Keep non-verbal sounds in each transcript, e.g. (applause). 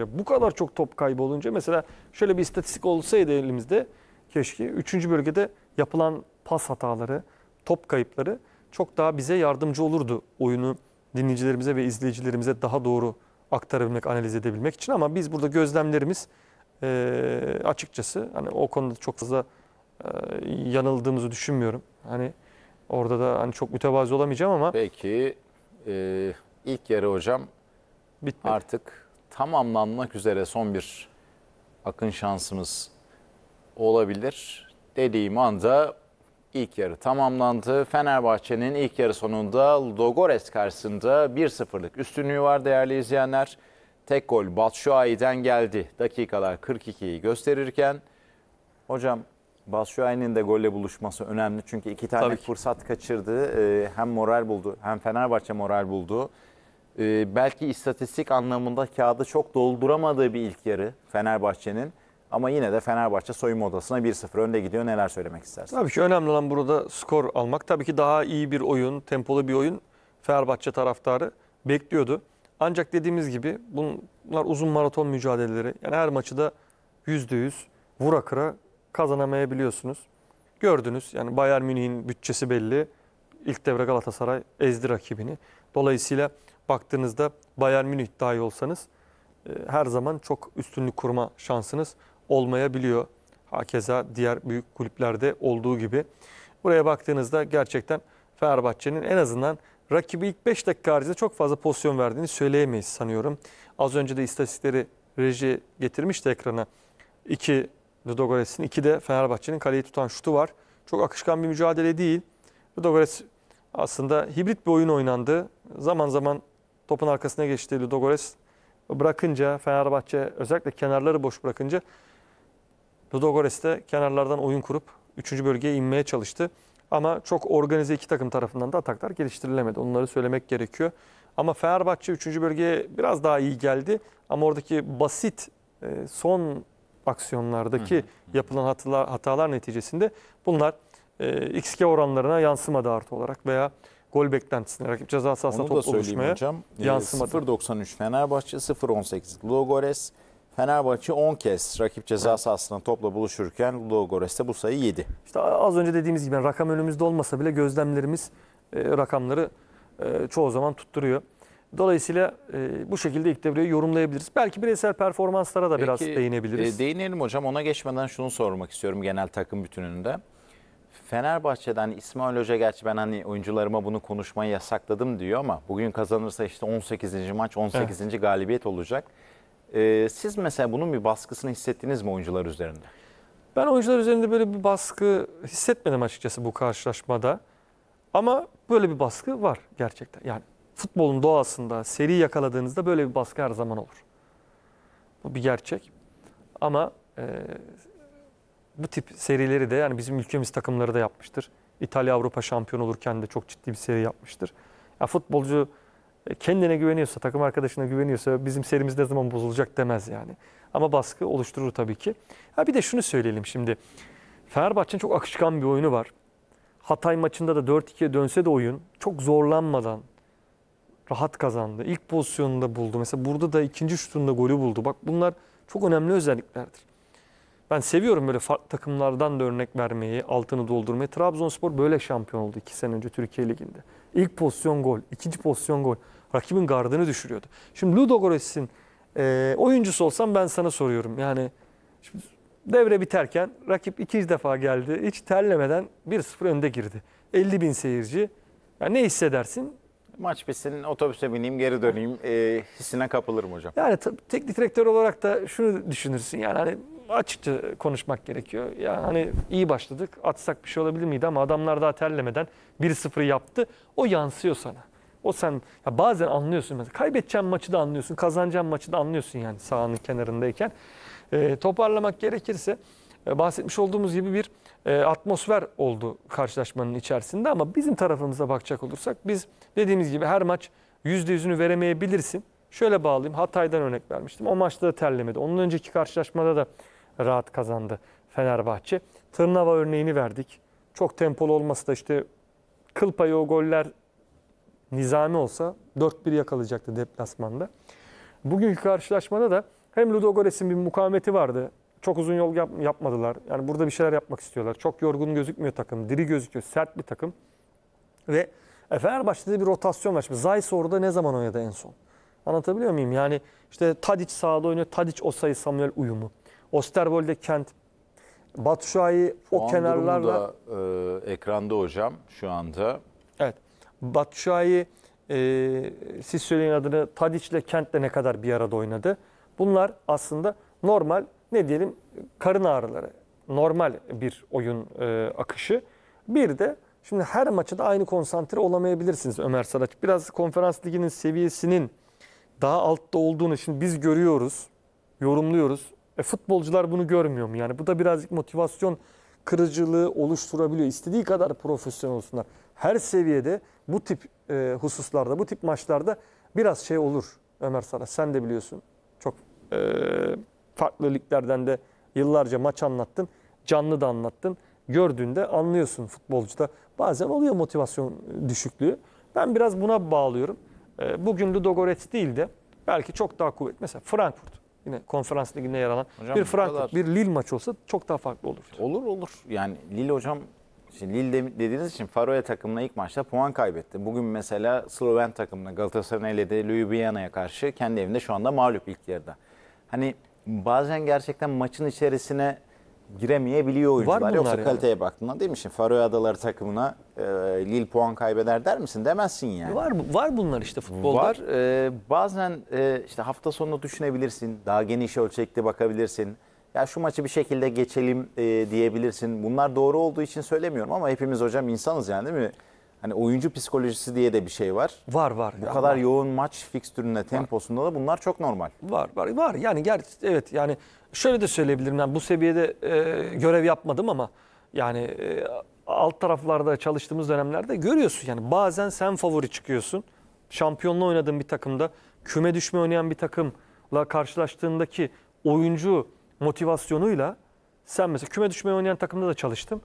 Ya bu kadar çok top kaybolunca mesela şöyle bir istatistik olsaydı elimizde keşke 3. bölgede yapılan pas hataları, top kayıpları çok daha bize yardımcı olurdu oyunu dinleyicilerimize ve izleyicilerimize daha doğru aktarabilmek, analiz edebilmek için ama biz burada gözlemlerimiz e, açıkçası hani o konuda çok fazla e, yanıldığımızı düşünmüyorum. Hani orada da hani çok mütevazı olamayacağım ama Peki e, ilk yarı hocam bitmedi. artık tamamlanmak üzere son bir akın şansımız olabilir. Dediğim anda ilk yarı tamamlandı. Fenerbahçe'nin ilk yarı sonunda Logores karşısında 1-0'lık üstünlüğü var değerli izleyenler. Tek gol Batshuayi'den geldi. Dakikalar 42'yi gösterirken hocam Batshuayi'nin de golle buluşması önemli. Çünkü iki tane Tabii fırsat kaçırdı. Ee, hem moral buldu hem Fenerbahçe moral buldu e, belki istatistik anlamında kağıdı çok dolduramadığı bir ilk yarı Fenerbahçe'nin. Ama yine de Fenerbahçe soyunma odasına 1-0 önde gidiyor. Neler söylemek istersin? Tabii ki önemli olan burada skor almak. Tabii ki daha iyi bir oyun, tempolu bir oyun Fenerbahçe taraftarı bekliyordu. Ancak dediğimiz gibi bunlar uzun maraton mücadeleleri. Yani her maçı da %100 vura kıra kazanamayabiliyorsunuz. Gördünüz yani Bayern Münih'in bütçesi belli. İlk devre Galatasaray ezdi rakibini. Dolayısıyla baktığınızda Bayern Münih dahi olsanız e, her zaman çok üstünlük kurma şansınız olmayabiliyor. Hakeza diğer büyük kulüplerde olduğu gibi. Buraya baktığınızda gerçekten Fenerbahçe'nin en azından rakibi ilk 5 dakika haricinde çok fazla pozisyon verdiğini söyleyemeyiz sanıyorum. Az önce de istatistikleri reji getirmişti ekrana. 2 Ludogorets'in 2 de Fenerbahçe'nin kaleyi tutan şutu var. Çok akışkan bir mücadele değil. Ludogorets aslında hibrit bir oyun oynandı. Zaman zaman Topun arkasına geçti Ludogorets. Bırakınca Fenerbahçe özellikle kenarları boş bırakınca Ludogorets de kenarlardan oyun kurup 3. bölgeye inmeye çalıştı. Ama çok organize iki takım tarafından da ataklar geliştirilemedi. Onları söylemek gerekiyor. Ama Fenerbahçe 3. bölgeye biraz daha iyi geldi. Ama oradaki basit e, son aksiyonlardaki hı hı. yapılan hatalar, hatalar neticesinde bunlar e, XG oranlarına yansımadı artı olarak veya gol beklentisine rakip ceza sahasına top buluşmaya ee, yansımadı. 0.93 Fenerbahçe, 0.18 Lugores. Fenerbahçe 10 kez rakip ceza sahasına topla buluşurken Lugores'te bu sayı 7. İşte az önce dediğimiz gibi rakam önümüzde olmasa bile gözlemlerimiz e, rakamları e, çoğu zaman tutturuyor. Dolayısıyla e, bu şekilde ilk devreyi yorumlayabiliriz. Belki bireysel performanslara da Peki, biraz değinebiliriz. E, değinelim hocam. Ona geçmeden şunu sormak istiyorum genel takım bütününde. Fenerbahçe'den İsmail Hoca gerçi ben hani oyuncularıma bunu konuşmayı yasakladım diyor ama bugün kazanırsa işte 18. maç 18. Evet. galibiyet olacak. Ee, siz mesela bunun bir baskısını hissettiniz mi oyuncular üzerinde? Ben oyuncular üzerinde böyle bir baskı hissetmedim açıkçası bu karşılaşmada. Ama böyle bir baskı var gerçekten. Yani futbolun doğasında seri yakaladığınızda böyle bir baskı her zaman olur. Bu bir gerçek. Ama e, bu tip serileri de yani bizim ülkemiz takımları da yapmıştır. İtalya Avrupa şampiyon olurken de çok ciddi bir seri yapmıştır. Ya futbolcu e, kendine güveniyorsa, takım arkadaşına güveniyorsa bizim serimiz ne zaman bozulacak demez yani. Ama baskı oluşturur tabii ki. Ha bir de şunu söyleyelim şimdi. Fenerbahçe'nin çok akışkan bir oyunu var. Hatay maçında da 4-2'ye dönse de oyun çok zorlanmadan rahat kazandı. İlk pozisyonunda buldu. Mesela burada da ikinci şutunda golü buldu. Bak bunlar çok önemli özelliklerdir. Ben seviyorum böyle farklı takımlardan da örnek vermeyi, altını doldurmayı. Trabzonspor böyle şampiyon oldu iki sene önce Türkiye Ligi'nde. İlk pozisyon gol, ikinci pozisyon gol. Rakibin gardını düşürüyordu. Şimdi Ludogorets'in e, oyuncusu olsam ben sana soruyorum. Yani şimdi devre biterken rakip iki defa geldi. Hiç terlemeden 1-0 önde girdi. 50 bin seyirci. Yani ne hissedersin? Maç bitsin, otobüse bineyim, geri döneyim e, hissine kapılırım hocam. Yani teknik direktör olarak da şunu düşünürsün. Yani hani açıkça konuşmak gerekiyor. Yani hani iyi başladık atsak bir şey olabilir miydi ama adamlar daha terlemeden 1-0 yaptı. O yansıyor sana. O sen ya bazen anlıyorsun mesela kaybedeceğin maçı da anlıyorsun, kazanacağın maçı da anlıyorsun yani sahanın kenarındayken. E, toparlamak gerekirse e, bahsetmiş olduğumuz gibi bir e, atmosfer oldu karşılaşmanın içerisinde ama bizim tarafımıza bakacak olursak biz dediğimiz gibi her maç %100'ünü veremeyebilirsin. Şöyle bağlayayım. Hatay'dan örnek vermiştim. O maçta da terlemedi. Onun önceki karşılaşmada da rahat kazandı Fenerbahçe. Tırnava örneğini verdik. Çok tempolu olması da işte kıl payı o goller nizami olsa 4-1 yakalayacaktı deplasmanda. Bugünkü karşılaşmada da hem Ludogores'in bir mukavemeti vardı. Çok uzun yol yap yapmadılar. Yani burada bir şeyler yapmak istiyorlar. Çok yorgun gözükmüyor takım. Diri gözüküyor. Sert bir takım. Ve e, Fenerbahçe'de bir rotasyon var. Şimdi Zayis orada ne zaman oynadı en son? Anlatabiliyor muyum? Yani işte Tadic sağda oynuyor. Tadic o sayı Samuel uyumu. Osterwolde kent. Batuşay'ı o an kenarlarla... Durumda, e, ekranda hocam şu anda. Evet. Batuşay'ı e, siz söyleyin adını Tadiç'le Kent'le ne kadar bir arada oynadı. Bunlar aslında normal ne diyelim karın ağrıları. Normal bir oyun e, akışı. Bir de şimdi her maçı da aynı konsantre olamayabilirsiniz Ömer Saraç. Biraz konferans liginin seviyesinin daha altta olduğunu şimdi biz görüyoruz, yorumluyoruz. E, futbolcular bunu görmüyor mu? Yani bu da birazcık motivasyon kırıcılığı oluşturabiliyor. İstediği kadar profesyonel olsunlar. Her seviyede bu tip e, hususlarda, bu tip maçlarda biraz şey olur Ömer Sara. Sen de biliyorsun. Çok e, farklı liglerden de yıllarca maç anlattın. Canlı da anlattın. Gördüğünde anlıyorsun futbolcuda. Bazen oluyor motivasyon düşüklüğü. Ben biraz buna bağlıyorum. E, bugün Ludogorets değil de belki çok daha kuvvetli. Mesela Frankfurt. Yine konferans liginde yer alan hocam, bir Frankfurt, kadar... bir Lille maçı olsa çok daha farklı olur. Olur olur. Yani Lille hocam Şimdi Lille dediğiniz için Faroe takımına ilk maçta puan kaybetti. Bugün mesela Sloven takımla Galatasaray'ın eledi Ljubljana'ya karşı kendi evinde şu anda mağlup ilk yarıda. Hani bazen gerçekten maçın içerisine giremeyebiliyor oyuncular. Var Yoksa yani. kaliteye baktığında değil mi? Şimdi Faroe Adaları takımına e, Lille puan kaybeder der misin? Demezsin yani. Var var bunlar işte futbolda. Var. E, bazen e, işte hafta sonu düşünebilirsin. Daha geniş ölçekli bakabilirsin. Ya şu maçı bir şekilde geçelim e, diyebilirsin. Bunlar doğru olduğu için söylemiyorum ama hepimiz hocam insanız yani değil mi? Hani oyuncu psikolojisi diye de bir şey var. Var var. Bu ya kadar var. yoğun maç fikstürüne temposunda da bunlar çok normal. Var var var. Yani ger evet yani şöyle de söyleyebilirim ben yani bu seviyede e, görev yapmadım ama yani e, alt taraflarda çalıştığımız dönemlerde görüyorsun yani bazen sen favori çıkıyorsun. Şampiyonla oynadığın bir takımda küme düşme oynayan bir takımla karşılaştığındaki oyuncu motivasyonuyla sen mesela küme düşme oynayan takımda da çalıştım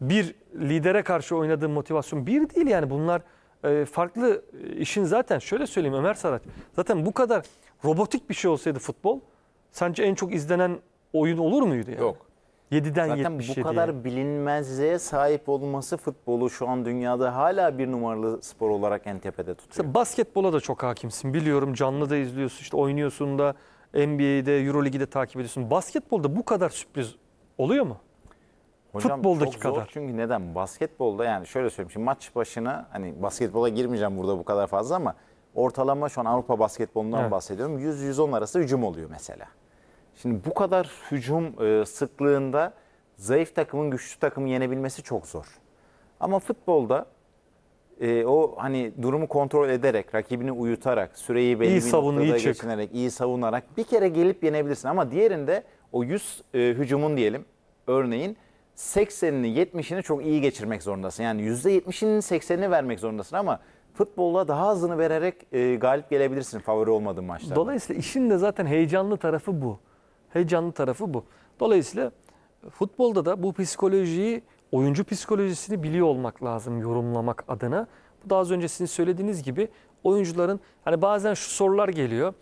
bir lidere karşı oynadığın motivasyon bir değil yani bunlar e, farklı e, işin zaten şöyle söyleyeyim Ömer Saraç zaten bu kadar robotik bir şey olsaydı futbol sence en çok izlenen oyun olur muydu yani? Yok. 7'den Zaten bu kadar yani. bilinmezliğe sahip olması futbolu şu an dünyada hala bir numaralı spor olarak en tepede tutuyor. Mesela basketbola da çok hakimsin. Biliyorum canlı da izliyorsun, işte oynuyorsun da NBA'de, Euroligi'de takip ediyorsun. Basketbolda bu kadar sürpriz oluyor mu? Hocam Futboldaki çok zor kadar. çünkü neden? Basketbolda yani şöyle söyleyeyim. Şimdi maç başına hani basketbola girmeyeceğim burada bu kadar fazla ama ortalama şu an Avrupa basketbolundan evet. bahsediyorum. 100-110 arası hücum oluyor mesela. Şimdi bu kadar hücum e, sıklığında zayıf takımın güçlü takımı yenebilmesi çok zor. Ama futbolda e, o hani durumu kontrol ederek, rakibini uyutarak, süreyi belli bir noktada iyi geçinerek, çık. iyi savunarak bir kere gelip yenebilirsin. Ama diğerinde o 100 e, hücumun diyelim örneğin 80'ini 70'ini çok iyi geçirmek zorundasın. Yani %70'inin 80'ini vermek zorundasın ama futbolla daha azını vererek e, galip gelebilirsin favori olmadığın maçlarda. Dolayısıyla işin de zaten heyecanlı tarafı bu. Heyecanlı tarafı bu. Dolayısıyla futbolda da bu psikolojiyi, oyuncu psikolojisini biliyor olmak lazım yorumlamak adına. Bu daha az önce sizin söylediğiniz gibi oyuncuların hani bazen şu sorular geliyor.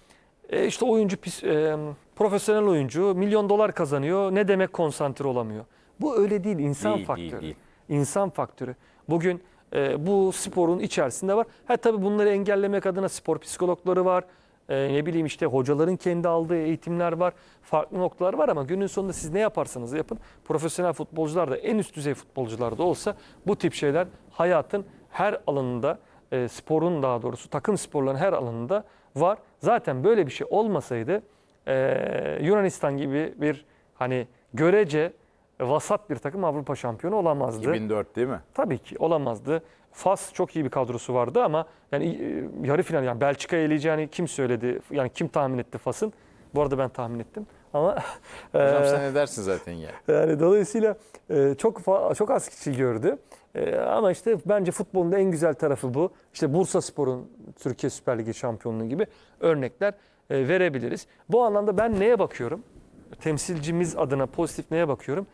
E işte oyuncu e, profesyonel oyuncu milyon dolar kazanıyor. Ne demek konsantre olamıyor? Bu öyle değil insan değil, faktörü. Değil, değil. İnsan faktörü. Bugün e, bu sporun içerisinde var. Ha tabii bunları engellemek adına spor psikologları var. E, ne bileyim işte hocaların kendi aldığı eğitimler var. Farklı noktalar var ama günün sonunda siz ne yaparsanız yapın profesyonel futbolcular da en üst düzey futbolcular da olsa bu tip şeyler hayatın her alanında e, sporun daha doğrusu takım sporlarının her alanında var. Zaten böyle bir şey olmasaydı e, Yunanistan gibi bir hani görece e, vasat bir takım Avrupa şampiyonu olamazdı. 2004 değil mi? Tabii ki olamazdı. Fas çok iyi bir kadrosu vardı ama yani e, yarı final yani Belçika'ya eleyeceğini kim söyledi? Yani kim tahmin etti Fas'ın? Bu arada ben tahmin ettim. Ama (laughs) e, Hocam e, sen ne dersin zaten yani. Yani dolayısıyla e, çok çok az kişi gördü. E, ama işte bence futbolun da en güzel tarafı bu. İşte Bursa Spor'un Türkiye Süper Ligi şampiyonluğu gibi örnekler e, verebiliriz. Bu anlamda ben neye bakıyorum? Temsilcimiz adına pozitif neye bakıyorum?